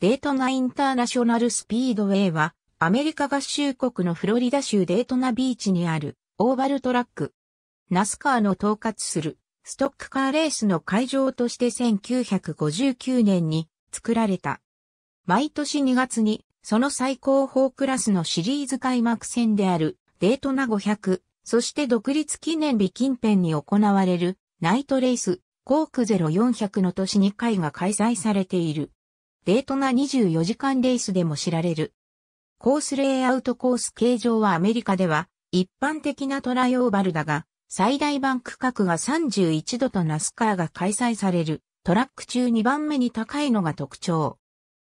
デートナインターナショナルスピードウェイは、アメリカ合衆国のフロリダ州デートナビーチにあるオーバルトラック。ナスカーの統括するストックカーレースの会場として1959年に作られた。毎年2月にその最高峰クラスのシリーズ開幕戦であるデートナ500、そして独立記念日近辺に行われるナイトレースコーク0400の年2回が開催されている。デートな24時間レースでも知られる。コースレイアウトコース形状はアメリカでは一般的なトライオーバルだが、最大ン区画が31度とナスカーが開催されるトラック中2番目に高いのが特徴。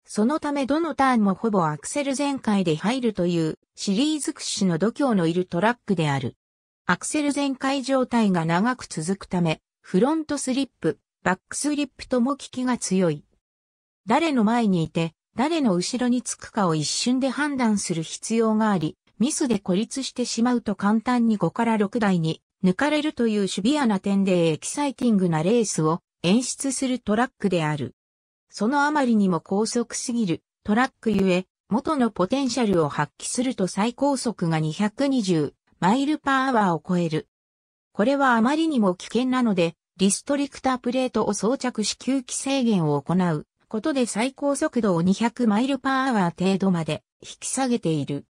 そのためどのターンもほぼアクセル全開で入るというシリーズ屈指の度胸のいるトラックである。アクセル全開状態が長く続くため、フロントスリップ、バックスリップとも効きが強い。誰の前にいて、誰の後ろにつくかを一瞬で判断する必要があり、ミスで孤立してしまうと簡単に5から6台に抜かれるというシビアな点でエキサイティングなレースを演出するトラックである。そのあまりにも高速すぎるトラックゆえ、元のポテンシャルを発揮すると最高速が220マイルパーアワーを超える。これはあまりにも危険なので、リストリクタープレートを装着し吸気制限を行うことで最高速度を200マイルパーアワー程度まで引き下げている。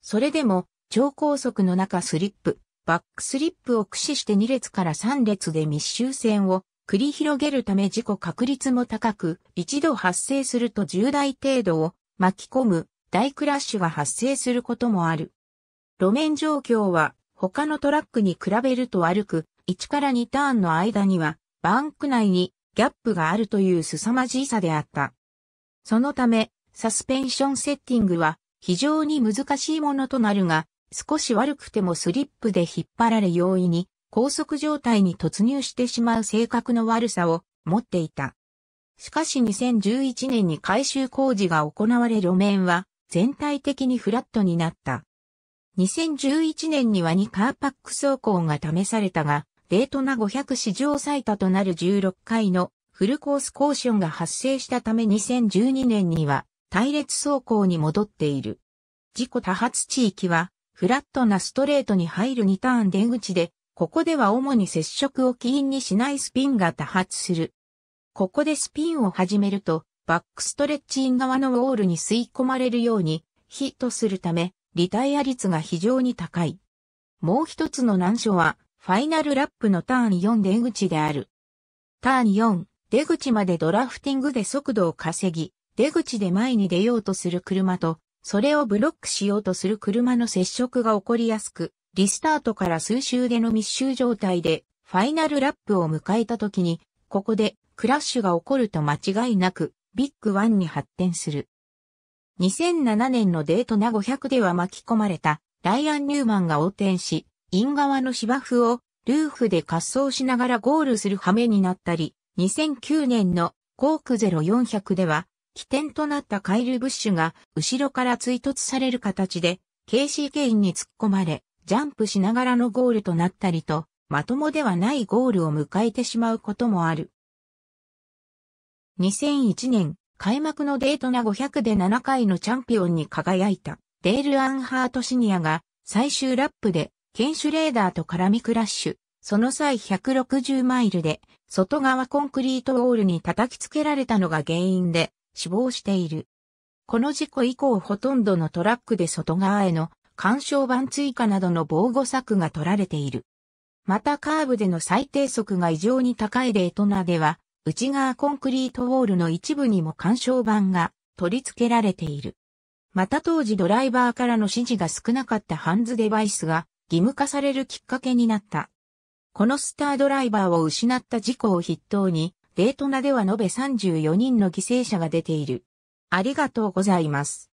それでも、超高速の中スリップ、バックスリップを駆使して2列から3列で密集線を繰り広げるため事故確率も高く、一度発生すると10台程度を巻き込む大クラッシュが発生することもある。路面状況は他のトラックに比べると歩く1から2ターンの間にはバンク内にギャップがあるという凄まじいさであった。そのため、サスペンションセッティングは非常に難しいものとなるが、少し悪くてもスリップで引っ張られ容易に高速状態に突入してしまう性格の悪さを持っていた。しかし2011年に改修工事が行われ路面は全体的にフラットになった。2011年には2カーパック走行が試されたが、デートナ500史上最多となる16回のフルコースコーションが発生したため2012年には隊列走行に戻っている。事故多発地域はフラットなストレートに入る2ターン出口で、ここでは主に接触を起因にしないスピンが多発する。ここでスピンを始めると、バックストレッチイン側のウォールに吸い込まれるようにヒットするため、リタイア率が非常に高い。もう一つの難所は、ファイナルラップのターン4出口である。ターン4、出口までドラフティングで速度を稼ぎ、出口で前に出ようとする車と、それをブロックしようとする車の接触が起こりやすく、リスタートから数周での密集状態で、ファイナルラップを迎えた時に、ここでクラッシュが起こると間違いなく、ビッグワンに発展する。2007年のデートナ500では巻き込まれたライアン・ニューマンが横転し、イン側の芝生をルーフで滑走しながらゴールする羽目になったり、2009年のコーク0400では、起点となったカイル・ブッシュが後ろから追突される形で、ケ c シー・ケインに突っ込まれ、ジャンプしながらのゴールとなったりと、まともではないゴールを迎えてしまうこともある。2001年、開幕のデートナ500で7回のチャンピオンに輝いた、デール・アンハートシニアが最終ラップで検ンレーダーと絡みクラッシュ、その際160マイルで、外側コンクリートウォールに叩きつけられたのが原因で、死亡している。この事故以降ほとんどのトラックで外側への干渉板追加などの防護策が取られている。またカーブでの最低速が異常に高いデートナでは、内側コンクリートウォールの一部にも干渉板が取り付けられている。また当時ドライバーからの指示が少なかったハンズデバイスが義務化されるきっかけになった。このスタードライバーを失った事故を筆頭に、デートナでは延べ34人の犠牲者が出ている。ありがとうございます。